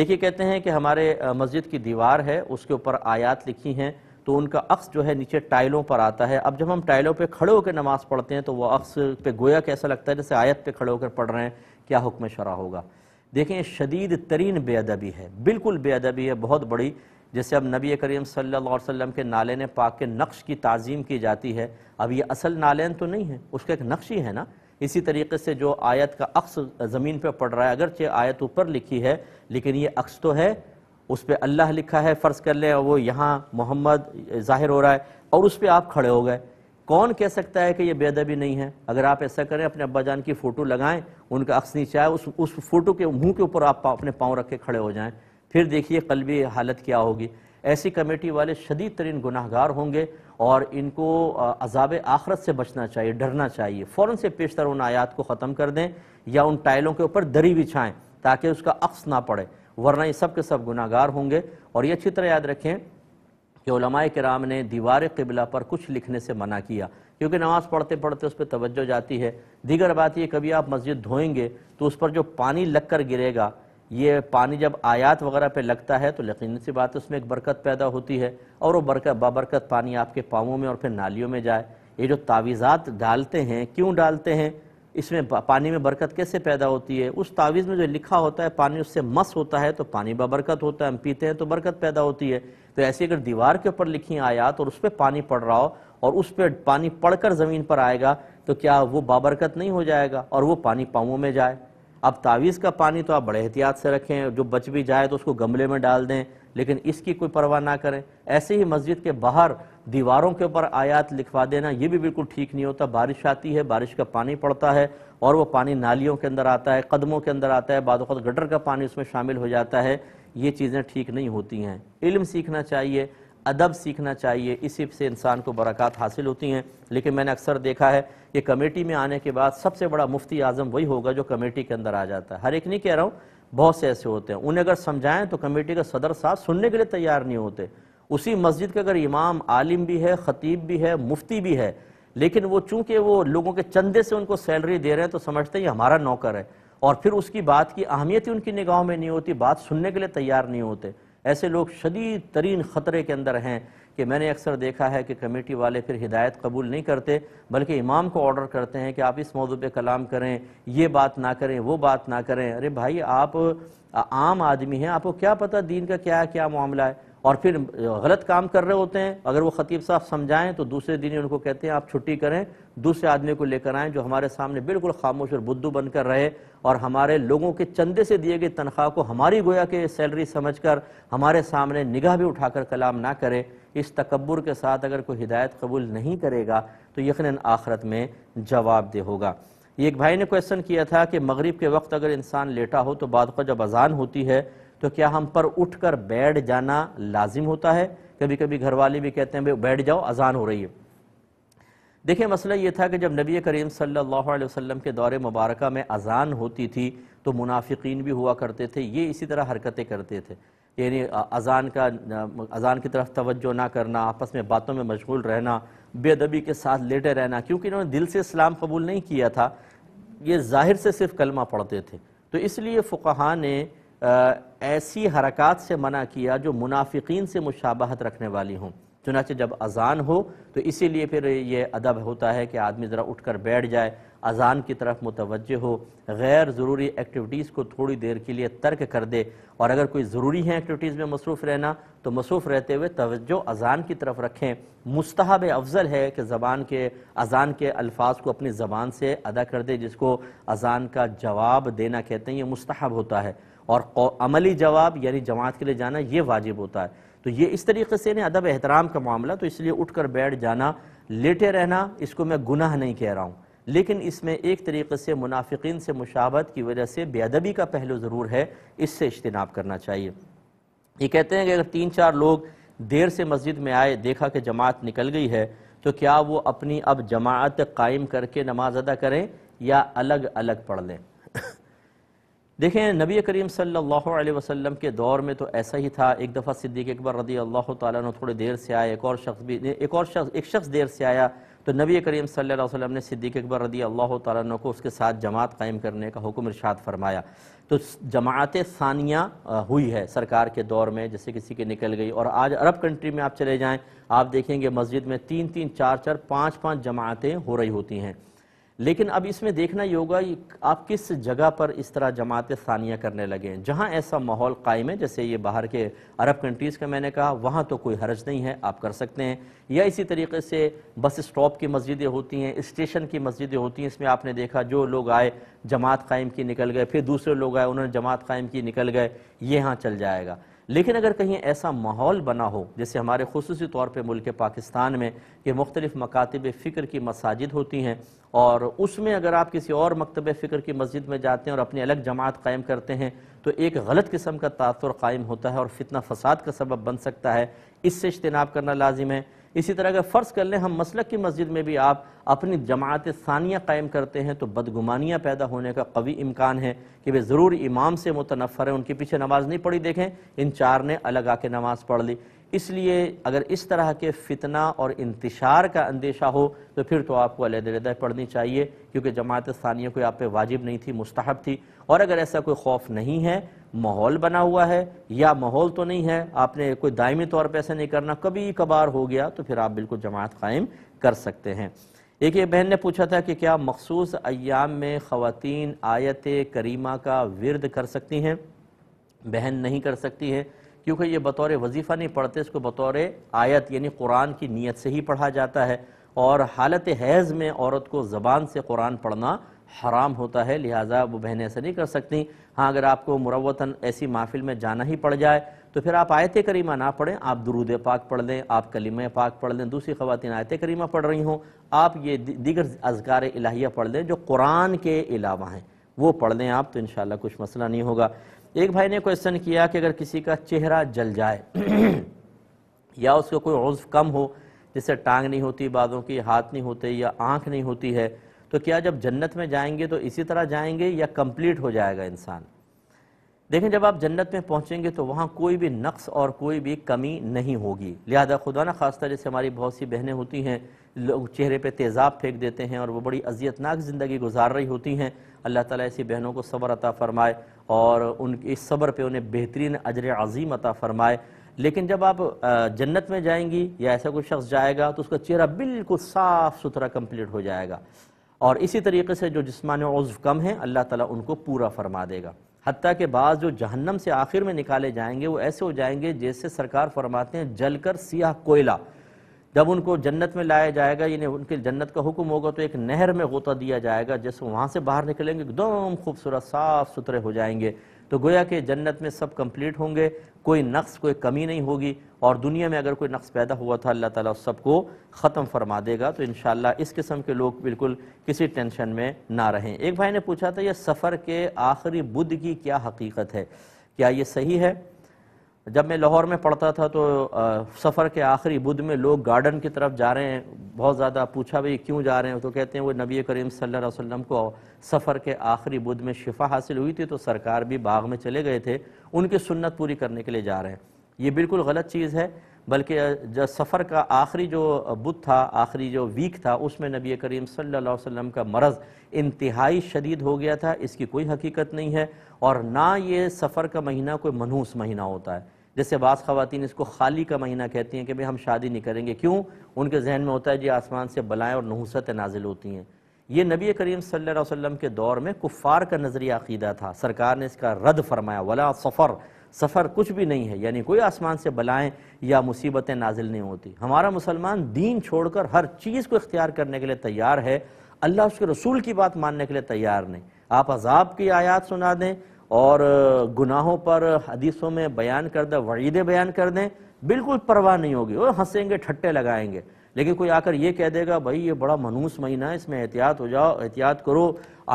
एक ही कहते हैं कि हमारे मस्जिद की दीवार है उसके ऊपर आयात लिखी हैं तो उनका अक्स जो है नीचे टाइलों पर आता है अब जब हम टाइलों पे खड़े होकर नमाज पढ़ते हैं तो वो अक्स पे गोया कैसा लगता है जैसे आयत पे खड़े होकर पढ़ रहे हैं क्या हुक्म शरा होगा देखें शदीद तरीन बेअदबी है बिल्कुल बेअदबी है बहुत बड़ी जैसे अब नबी करीम सल्लल्लाहु अलैहि वसल्लम के नालेन पाक के नक्श की तज़ीम की जाती है अब ये असल नालैन तो नहीं है उसका एक नक्श ही है ना इसी तरीके से जो आयत का अक्स ज़मीन पर पड़ रहा है अगरचे आयत ऊपर लिखी है लेकिन ये अक्स तो है उस पर अल्लाह लिखा है फ़र्ज़ कर लें वो यहाँ मोहम्मद ज़ाहिर हो रहा है और उस पर आप खड़े हो गए कौन कह सकता है कि ये बेदबी नहीं है अगर आप ऐसा करें अपने अब्बा जान की फ़ोटो लगाएं उनका अक्स नीचे आए उस उस फ़ोटो के मुंह के ऊपर आप अपने पाँव रख के खड़े हो जाएँ फिर देखिए कल भी हालत क्या होगी ऐसी कमेटी वाले शदीद तरीन गुनाहगार होंगे और इनको अजाब आखरत से बचना चाहिए डरना चाहिए फ़ौर से पेशतर उन आयात को ख़त्म कर दें या उन टाइलों के ऊपर दरी बिछाएँ ताकि उसका अक्स ना पड़े वरना ये सब के सब गुनाहगार होंगे और ये अच्छी तरह याद रखें कि उलमाए कराम ने दीवार किबला पर कुछ लिखने से मना किया क्योंकि नमाज़ पढ़ते पढ़ते उस पर तवज्जो जाती है दीगर बात ये कभी आप मस्जिद धोएंगे तो उस पर जो पानी लग कर गिरेगा ये पानी जब आयात वगैरह पे लगता है तो यकीन सी बात है उसमें एक बरकत पैदा होती है और वो बरकत बाबरकत पानी आपके पाँवों में और फिर नालियों में जाए ये जो तावीज़ात डालते हैं क्यों डालते हैं इसमें पानी में बरकत कैसे पैदा होती है उस तावीज़ में जो लिखा होता है पानी उससे मस होता है तो पानी बबरकत होता है हम पीते हैं तो बरकत पैदा होती है तो ऐसे अगर दीवार के ऊपर लिखी आयात और उस पर पानी पड़ रहा हो और उस पर पानी पड़कर ज़मीन पर आएगा तो क्या वो बाबरकत नहीं हो जाएगा और वो पानी पाँवों में जाए अब तावीज़ का पानी तो आप बड़े एहतियात से रखें जो बच भी जाए तो उसको गमले में डाल दें लेकिन इसकी कोई परवाह ना करें ऐसे ही मस्जिद के बाहर दीवारों के ऊपर आयात लिखवा देना ये भी बिल्कुल ठीक नहीं होता बारिश आती है बारिश का पानी पड़ता है और वो पानी नालियों के अंदर आता है कदमों के अंदर आता है बाद गटर का पानी उसमें शामिल हो जाता है ये चीज़ें ठीक नहीं होती हैं इल्म सीखना चाहिए अदब सीखना चाहिए इसी से इंसान को बरक़ात हासिल होती हैं लेकिन मैंने अक्सर देखा है कि कमेटी में आने के बाद सबसे बड़ा मुफ्ती आज़म वही होगा जो कमेटी के अंदर आ जाता है हर एक नहीं कह रहा हूँ बहुत से ऐसे होते हैं उन्हें अगर समझाएं तो कमेटी का सदर साहब सुनने के लिए तैयार नहीं होते उसी मस्जिद के अगर इमाम आलिम भी है ख़तीब भी है मुफ्ती भी है लेकिन वो चूँकि वो लोगों के चंदे से उनको सैलरी दे रहे हैं तो समझते हैं ये हमारा नौकर है और फिर उसकी बात की अहमियत ही उनकी निगाहों में नहीं होती बात सुनने के लिए तैयार नहीं होते ऐसे लोग शदीद तरीन ख़तरे के अंदर हैं कि मैंने अक्सर देखा है कि कमेटी वाले फिर हिदायत कबूल नहीं करते बल्कि इमाम को ऑर्डर करते हैं कि आप इस मौजू पर कलाम करें ये बात ना करें वो बात ना करें अरे भाई आप आम आदमी हैं आपको क्या पता दीन का क्या क्या मामला है और फिर गलत काम कर रहे होते हैं अगर वो खतीब साहब समझाएं तो दूसरे दिन ही उनको कहते हैं आप छुट्टी करें दूसरे आदमी को लेकर आएं जो हमारे सामने बिल्कुल खामोश और बुद्धू बनकर रहे और हमारे लोगों के चंदे से दिए गए तनख्वाह को हमारी गोया के सैलरी समझकर हमारे सामने निगाह भी उठाकर कलाम ना करे इस तकबर के साथ अगर कोई हिदायत कबूल नहीं करेगा तो यकीन आखरत में जवाब दे होगा एक भाई ने क्वेश्चन किया था कि मगरिब के वक्त अगर इंसान लेटा हो तो बाद जब अजान होती है तो क्या हम पर उठकर बैठ जाना लाजिम होता है कभी कभी घर वाले भी कहते हैं भाई बैठ जाओ अजान हो रही है देखिए मसला ये था कि जब नबी करीम सल्लल्लाहु अलैहि वसल्लम के दौरे मुबारक में अजान होती थी तो मुनाफिकीन भी हुआ करते थे ये इसी तरह हरकतें करते थे यानी अजान का अजान की तरफ तवज्जो ना करना आपस में बातों में मशगूल रहना बेदबी के साथ लेटे रहना क्योंकि इन्होंने दिल से इस्लाम कबूल नहीं किया था ये ज़ाहिर से सिर्फ कलमा पढ़ते थे तो इसलिए फ़ुकहा ने ऐसी हरकत से मना किया जो मुनाफिकीन से मुशाबहत रखने वाली हों चुनाचे जब अजान हो तो इसीलिए फिर ये अदब होता है कि आदमी ज़रा उठकर बैठ जाए अजान की तरफ मुतवज हो गैर ज़रूरी एक्टिविटीज़ को थोड़ी देर के लिए तर्क कर दे और अगर कोई ज़रूरी है एक्टिविटीज़ में मसरूफ़ रहना तो मसरूफ़ रहते हुए तोज्जो अजान की तरफ रखें मुस्तहब अफजल है कि ज़बान के अजान के अल्फाज को अपनी ज़बान से अदा कर दे जिसको अजान का जवाब देना कहते हैं ये मुस्तहब होता है और अमली जवाब यानी जमात के लिए जाना ये वाजिब होता है तो ये इस तरीके से अदब एहतराम का मामला तो इसलिए उठ कर बैठ जाना लेटे रहना इसको मैं गुनाह नहीं कह रहा हूँ लेकिन इसमें एक तरीके से मुनाफिकीन से मुशावत की वजह से बेअदबी का पहलू ज़रूर है इससे इज्तनाब करना चाहिए ये कहते हैं कि अगर तीन चार लोग देर से मस्जिद में आए देखा कि जमात निकल गई है तो क्या वो अपनी अब जमात कायम करके नमाज अदा करें या अलग अलग पढ़ लें देखें नबी करीम सल्लल्लाहु अलैहि वसल्लम के दौर में तो ऐसा ही था एक दफ़ा सिद्दीक अकबर रदी अल्लाह तुम थोड़ी देर से आए एक और शख्स भी एक और शख्स एक शख्स देर से आया तो नबी करीम सल्लल्लाहु अलैहि वसल्लम ने सिद्दीक अकबर रदी अल्लाह तु को उसके साथ जमात कायम करने का हुक्म इरशाद फरमाया तो जमात सानिया हुई है सरकार के दौर में जैसे किसी के निकल गई और आज अरब कंट्री में आप चले जाएँ आप देखेंगे मस्जिद में तीन तीन चार चार पाँच पाँच जमातें हो रही होती हैं लेकिन अब इसमें देखना ये होगा आप किस जगह पर इस तरह जमात सानिया करने लगे हैं जहाँ ऐसा माहौल कायम है जैसे ये बाहर के अरब कंट्रीज़ का मैंने कहा वहाँ तो कोई हर्ज नहीं है आप कर सकते हैं या इसी तरीके से बस स्टॉप की मस्जिदें होती हैं स्टेशन की मस्जिदें होती हैं इसमें आपने देखा जो लोग आए जमात कायम की निकल गए फिर दूसरे लोग आए उन्होंने जमात कायम की निकल गए ये यहाँ चल जाएगा लेकिन अगर कहीं ऐसा माहौल बना हो जैसे हमारे खसूसी तौर पर मुल्क पाकिस्तान में कि मुख्तलिफ़ मकातब फ़िक्र की मसाजिद होती हैं और उसमें अगर आप किसी और मकतब फ़िक्र की मस्जिद में जाते हैं और अपनी अलग जमात कायम करते हैं तो एक गलत किस्म का तासर कायम होता है और फितना फसाद का सबब बन सकता है इससे इज्तनाब करना लाजिम है इसी तरह अगर फ़र्ज़ कर लें हम मसलक की मस्जिद में भी आप अपनी जमात सानिया कायम करते हैं तो बदगुमानियाँ पैदा होने का कवी इम्कान है कि वे ज़रूर इमाम से मुतनफ़र हैं उनके पीछे नमाज़ नहीं पढ़ी देखें इन चार ने अलग आके नमाज़ पढ़ ली इसलिए अगर इस तरह के फितना और इंतशार का अंदेशा हो तो फिर तो आपको अलहदा पढ़नी चाहिए क्योंकि जमात सानिया कोई आप पे वाजिब नहीं थी मुस्तहब थी और अगर ऐसा कोई खौफ नहीं है माहौल बना हुआ है या माहौल तो नहीं है आपने कोई दायमी तौर पर ऐसा नहीं करना कभी कभार हो गया तो फिर आप बिल्कुल जमात कायम कर सकते हैं एक ये बहन ने पूछा था कि क्या मखसूस अयाम में ख़वान आयत करीमा का विरद कर सकती हैं बहन नहीं कर सकती हैं क्योंकि ये बतौर वजीफ़ा नहीं पढ़ते इसको बतौर आयत यानी कुरान की नीयत से ही पढ़ा जाता है और हालत हैज़ में औरत को ज़बान से कुरान पढ़ना हराम होता है लिहाजा वो बहनें ऐसा नहीं कर सकती हाँ अगर आपको मुरवतन ऐसी महफिल में जाना ही पड़ जाए तो फिर आप आयत करीमा ना पढ़ें आप दरूद पाक पढ़ लें आप कलीम पाक पढ़ लें दूसरी खवतिन आयत करीमा पढ़ रही हों आप ये दीगर अजगार इलाहिया पढ़ लें जो कुरान के अलावा हैं वो पढ़ लें आप तो इन कुछ मसला नहीं होगा एक भाई ने क्वेश्चन किया कि अगर किसी का चेहरा जल जाए या उसका कोई उर्फ कम हो जैसे टांग नहीं होती बाजों की हाथ नहीं होते या आँख नहीं होती है तो क्या जब जन्नत में जाएंगे तो इसी तरह जाएंगे या कंप्लीट हो जाएगा इंसान देखें जब आप जन्नत में पहुंचेंगे तो वहाँ कोई भी नक्स और कोई भी कमी नहीं होगी लिहाजा खुदा न खासतर जैसे हमारी बहुत सी बहनें होती हैं लोग चेहरे पे तेज़ाब फेंक देते हैं और वो बड़ी अजियतनाक ज़िंदगी गुजार रही होती हैं अल्लाह ताला ऐसी बहनों को सब्र अता फ़रमाए और उन इस सब्र पे उन्हें बेहतरीन अजर अजीम अता फ़रमाए लेकिन जब आप जन्नत में जाएंगी या ऐसा कोई शख्स जाएगा तो उसका चेहरा बिल्कुल साफ़ सुथरा कम्प्लीट हो जाएगा और इसी तरीके से जो जिसमान उज़ कम हैं अल्लाह ताला उनको पूरा फरमा देगा हती के बाद जो जहन्नम से आखिर में निकाले जाएंगे वो ऐसे हो जाएंगे जैसे सरकार फरमाते हैं जल कर सियाह कोयला जब उनको जन्नत में लाया जाएगा यानी उनके जन्नत का हुक्म होगा तो एक नहर में गोता दिया जाएगा जैसे वहाँ से बाहर निकलेंगे एकदम खूबसूरत साफ़ सुथरे हो जाएंगे तो गोया कि जन्नत में सब कम्प्लीट होंगे कोई नक्स कोई कमी नहीं होगी और दुनिया में अगर कोई नक्स पैदा हुआ था अल्लाह ताला उस सबको ख़त्म फरमा देगा तो इन इस किस्म के लोग बिल्कुल किसी टेंशन में ना रहें एक भाई ने पूछा था यह सफ़र के आखिरी बुध की क्या हकीकत है क्या ये सही है जब मैं लाहौर में पढ़ता था तो सफ़र के आखिरी बुध में लोग गार्डन की तरफ जा रहे हैं बहुत ज़्यादा पूछा भाई क्यों जा रहे हैं तो कहते हैं वो नबी करीम सल्लल्लाहु अलैहि वसल्लम को सफ़र के आखिरी बुध में शिफा हासिल हुई थी तो सरकार भी बाग में चले गए थे उनकी सुन्नत पूरी करने के लिए जा रहे हैं ये बिल्कुल गलत चीज़ है बल्कि जब सफ़र का आखिरी जो बुध था आखिरी जो वीक था उसमें नबी करीम सल्लल्लाहु अलैहि वसल्लम का मरज़ इंतहाई शदीद हो गया था इसकी कोई हकीकत नहीं है और ना ये सफ़र का महीना कोई मनहूस महीना होता है जैसे बास खातन इसको खाली का महीना कहती हैं कि भाई हम शादी नहीं करेंगे क्यों उनके जहन में होता है जी आसमान से बलाएँ और नहूसतें नाजिल होती हैं ये नबी करीम सल्लल्लाहु अलैहि वसल्लम के दौर में कुफ़ार का नज़रिया अकीदा था सरकार ने इसका रद्द फरमाया वला सफ़र सफ़र कुछ भी नहीं है यानी कोई आसमान से बलाएँ या मुसीबतें नाजिल नहीं होती हमारा मुसलमान दीन छोड़कर हर चीज़ को इख्तियार करने के लिए तैयार है अल्लाह उसके रसूल की बात मानने के लिए तैयार नहीं आप अजाब की आयात सुना दें और गुनाहों पर हदीसों में बयान कर दें वईदे बयान कर दें बिल्कुल परवाह नहीं होगी और हंसेंगे ठट्टे लगाएंगे लेकिन कोई आकर ये कह देगा भाई ये बड़ा मनूस महीना है इसमें एहतियात हो जाओ एहतियात करो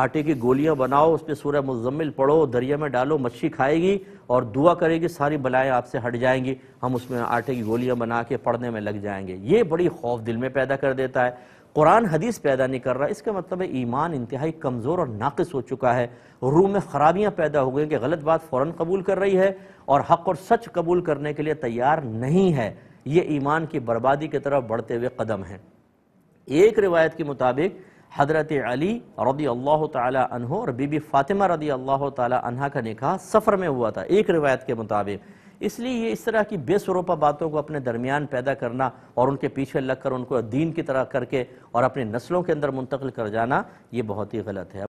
आटे की गोलियां बनाओ उस पर सूर्य मुजम्मिल पढ़ो दरिया में डालो मच्छी खाएगी और दुआ करेगी सारी बलाएं आपसे हट जाएंगी हम उसमें आटे की गोलियां बना के पढ़ने में लग जाएंगे ये बड़ी खौफ दिल में पैदा कर देता है कुरान हदीस पैदा नहीं कर रहा इसका मतलब है ईमान इंतहाई कमज़ोर और नाकस हो चुका है रूह में ख़राबियाँ पैदा हो गई कि गलत बात फ़ौर कबूल कर रही है और हक़ और सच कबूल करने के लिए तैयार नहीं है ये ईमान की बर्बादी की तरफ बढ़ते हुए कदम हैं एक रिवायत के मुताबिक हजरत अली रदी अल्लाह तहो और बीबी फ़ातिमा रदी अल्लाह तहा का निकाह सफ़र में हुआ था एक रिवायत के मुताबिक इसलिए ये इस तरह की बेसरोपा बातों को अपने दरमियान पैदा करना और उनके पीछे लगकर उनको दीन की तरह करके और अपनी नस्लों के अंदर मुंतकिल कर जाना ये बहुत ही गलत है